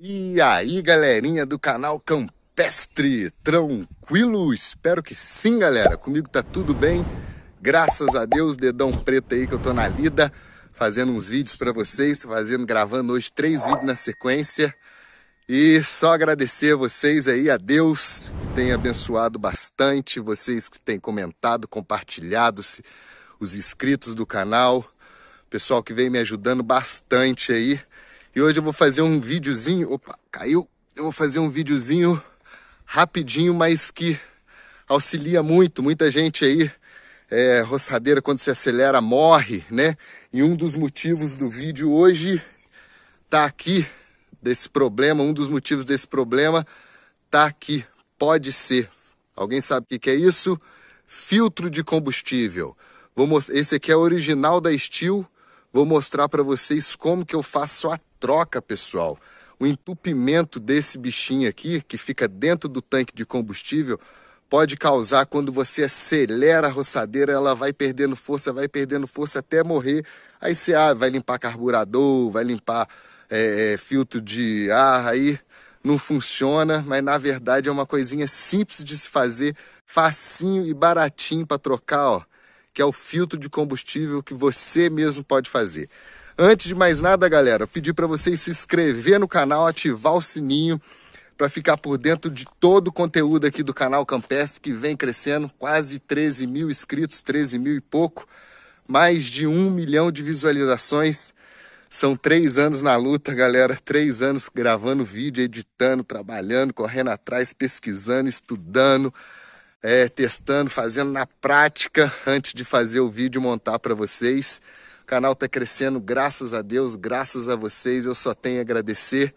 E aí, galerinha do canal Campestre, tranquilo? Espero que sim, galera. Comigo tá tudo bem. Graças a Deus, dedão preto aí que eu tô na lida, fazendo uns vídeos para vocês, fazendo, gravando hoje três vídeos na sequência. E só agradecer a vocês aí, a Deus que tem abençoado bastante, vocês que têm comentado, compartilhado, os inscritos do canal, pessoal que vem me ajudando bastante aí. E hoje eu vou fazer um videozinho, opa, caiu. Eu vou fazer um videozinho rapidinho, mas que auxilia muito. Muita gente aí, é, roçadeira quando se acelera morre, né? E um dos motivos do vídeo hoje tá aqui, desse problema, um dos motivos desse problema tá aqui, pode ser. Alguém sabe o que é isso? Filtro de combustível. Vou mostrar, esse aqui é original da Steel, Vou mostrar para vocês como que eu faço a troca, pessoal. O entupimento desse bichinho aqui, que fica dentro do tanque de combustível, pode causar quando você acelera a roçadeira, ela vai perdendo força, vai perdendo força até morrer. Aí você ah, vai limpar carburador, vai limpar é, é filtro de ar, aí não funciona, mas na verdade é uma coisinha simples de se fazer, facinho e baratinho para trocar, ó que é o filtro de combustível que você mesmo pode fazer. Antes de mais nada, galera, pedir para vocês se inscrever no canal, ativar o sininho para ficar por dentro de todo o conteúdo aqui do canal Campestre, que vem crescendo, quase 13 mil inscritos, 13 mil e pouco, mais de um milhão de visualizações. São três anos na luta, galera. Três anos gravando vídeo, editando, trabalhando, correndo atrás, pesquisando, estudando, é, testando, fazendo na prática antes de fazer o vídeo montar para vocês. O canal está crescendo, graças a Deus, graças a vocês. Eu só tenho a agradecer.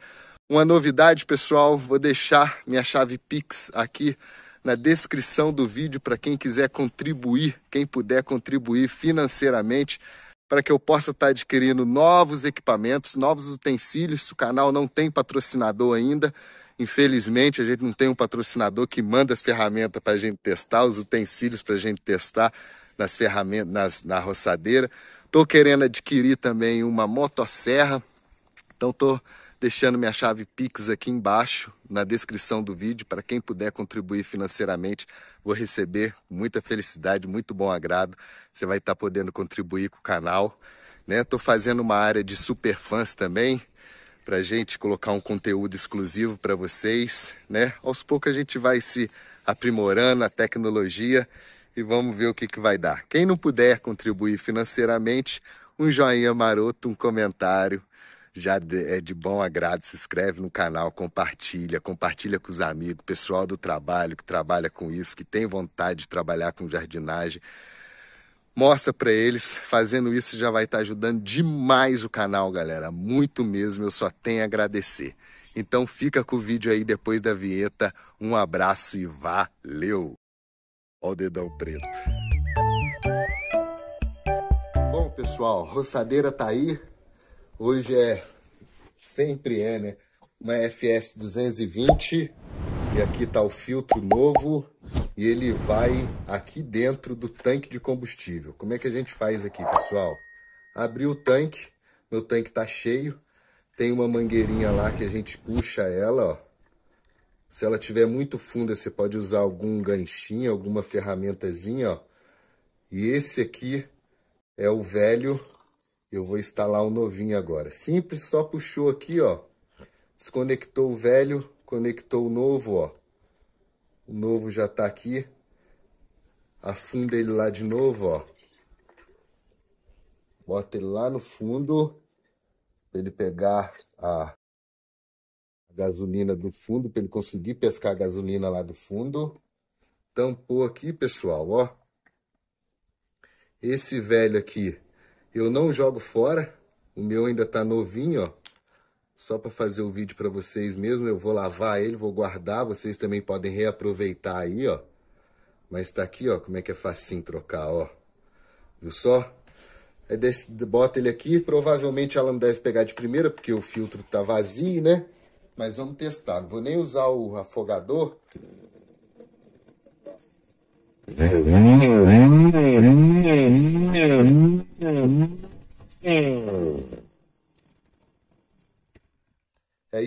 Uma novidade, pessoal, vou deixar minha chave Pix aqui na descrição do vídeo para quem quiser contribuir, quem puder contribuir financeiramente para que eu possa estar tá adquirindo novos equipamentos, novos utensílios. O canal não tem patrocinador ainda, Infelizmente, a gente não tem um patrocinador que manda as ferramentas para a gente testar, os utensílios para a gente testar nas ferramentas, nas, na roçadeira. Estou querendo adquirir também uma motosserra, então estou deixando minha chave Pix aqui embaixo na descrição do vídeo para quem puder contribuir financeiramente. Vou receber muita felicidade, muito bom agrado. Você vai estar tá podendo contribuir com o canal, né? Tô fazendo uma área de superfãs também para gente colocar um conteúdo exclusivo para vocês, né? Aos poucos a gente vai se aprimorando a tecnologia e vamos ver o que, que vai dar. Quem não puder contribuir financeiramente, um joinha maroto, um comentário já é de bom agrado. Se inscreve no canal, compartilha, compartilha com os amigos, pessoal do trabalho que trabalha com isso, que tem vontade de trabalhar com jardinagem. Mostra para eles, fazendo isso já vai estar tá ajudando demais o canal, galera. Muito mesmo, eu só tenho a agradecer. Então fica com o vídeo aí depois da vinheta. Um abraço e valeu! Ó o dedão preto. Bom, pessoal, roçadeira tá aí. Hoje é sempre é, né? Uma FS 220 e aqui tá o filtro novo e ele vai aqui dentro do tanque de combustível. Como é que a gente faz aqui, pessoal? Abri o tanque, meu tanque está cheio, tem uma mangueirinha lá que a gente puxa ela, ó. Se ela tiver muito funda, você pode usar algum ganchinho, alguma ferramentazinha, ó. E esse aqui é o velho, eu vou instalar o um novinho agora. Simples, só puxou aqui, ó. Desconectou o velho, conectou o novo, ó o novo já tá aqui. Afunda ele lá de novo, ó. Bota ele lá no fundo. Pra ele pegar a gasolina do fundo, para ele conseguir pescar a gasolina lá do fundo. Tampou aqui, pessoal, ó. Esse velho aqui, eu não jogo fora. O meu ainda tá novinho, ó só para fazer o vídeo para vocês mesmo. Eu vou lavar ele, vou guardar. Vocês também podem reaproveitar aí, ó. Mas tá aqui, ó, como é que é facinho trocar, ó. Viu só? É desse, bota ele aqui. Provavelmente ela não deve pegar de primeira, porque o filtro tá vazio, né? Mas vamos testar. Não vou nem usar o afogador.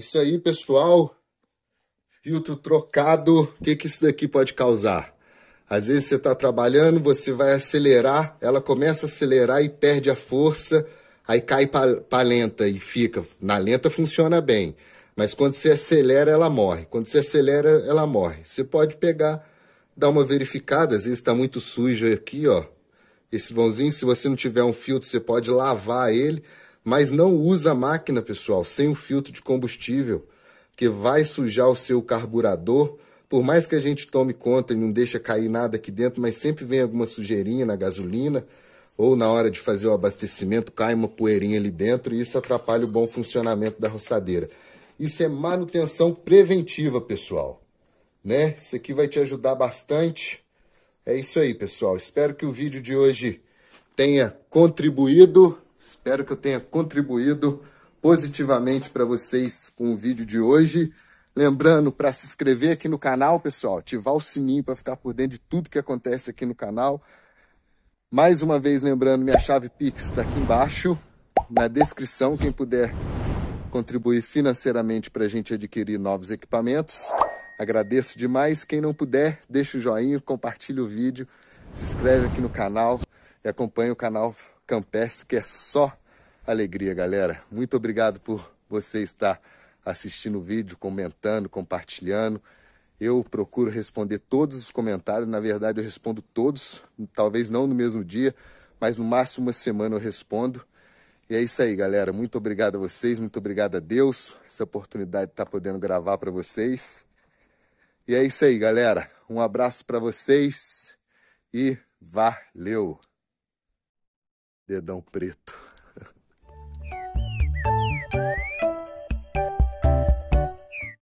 isso aí, pessoal. Filtro trocado, o que, que isso daqui pode causar? Às vezes você está trabalhando, você vai acelerar, ela começa a acelerar e perde a força, aí cai para lenta e fica. Na lenta funciona bem, mas quando você acelera, ela morre. Quando você acelera, ela morre. Você pode pegar, dar uma verificada, às vezes está muito sujo aqui, ó. Esse vãozinho, se você não tiver um filtro, você pode lavar ele mas não usa a máquina, pessoal, sem o filtro de combustível, que vai sujar o seu carburador. Por mais que a gente tome conta e não deixa cair nada aqui dentro, mas sempre vem alguma sujeirinha na gasolina ou na hora de fazer o abastecimento cai uma poeirinha ali dentro e isso atrapalha o bom funcionamento da roçadeira. Isso é manutenção preventiva, pessoal. Né? Isso aqui vai te ajudar bastante. É isso aí, pessoal. Espero que o vídeo de hoje tenha contribuído. Espero que eu tenha contribuído positivamente para vocês com o vídeo de hoje. Lembrando para se inscrever aqui no canal, pessoal, ativar o sininho para ficar por dentro de tudo que acontece aqui no canal. Mais uma vez lembrando, minha chave Pix está aqui embaixo na descrição, quem puder contribuir financeiramente para a gente adquirir novos equipamentos. Agradeço demais. Quem não puder, deixa o joinha, compartilha o vídeo, se inscreve aqui no canal e acompanha o canal Campestre, que é só alegria, galera. Muito obrigado por você estar assistindo o vídeo, comentando, compartilhando. Eu procuro responder todos os comentários, na verdade eu respondo todos, talvez não no mesmo dia, mas no máximo uma semana eu respondo. E é isso aí, galera. Muito obrigado a vocês, muito obrigado a Deus essa oportunidade de tá estar podendo gravar para vocês. E é isso aí, galera. Um abraço para vocês e valeu. Dedão preto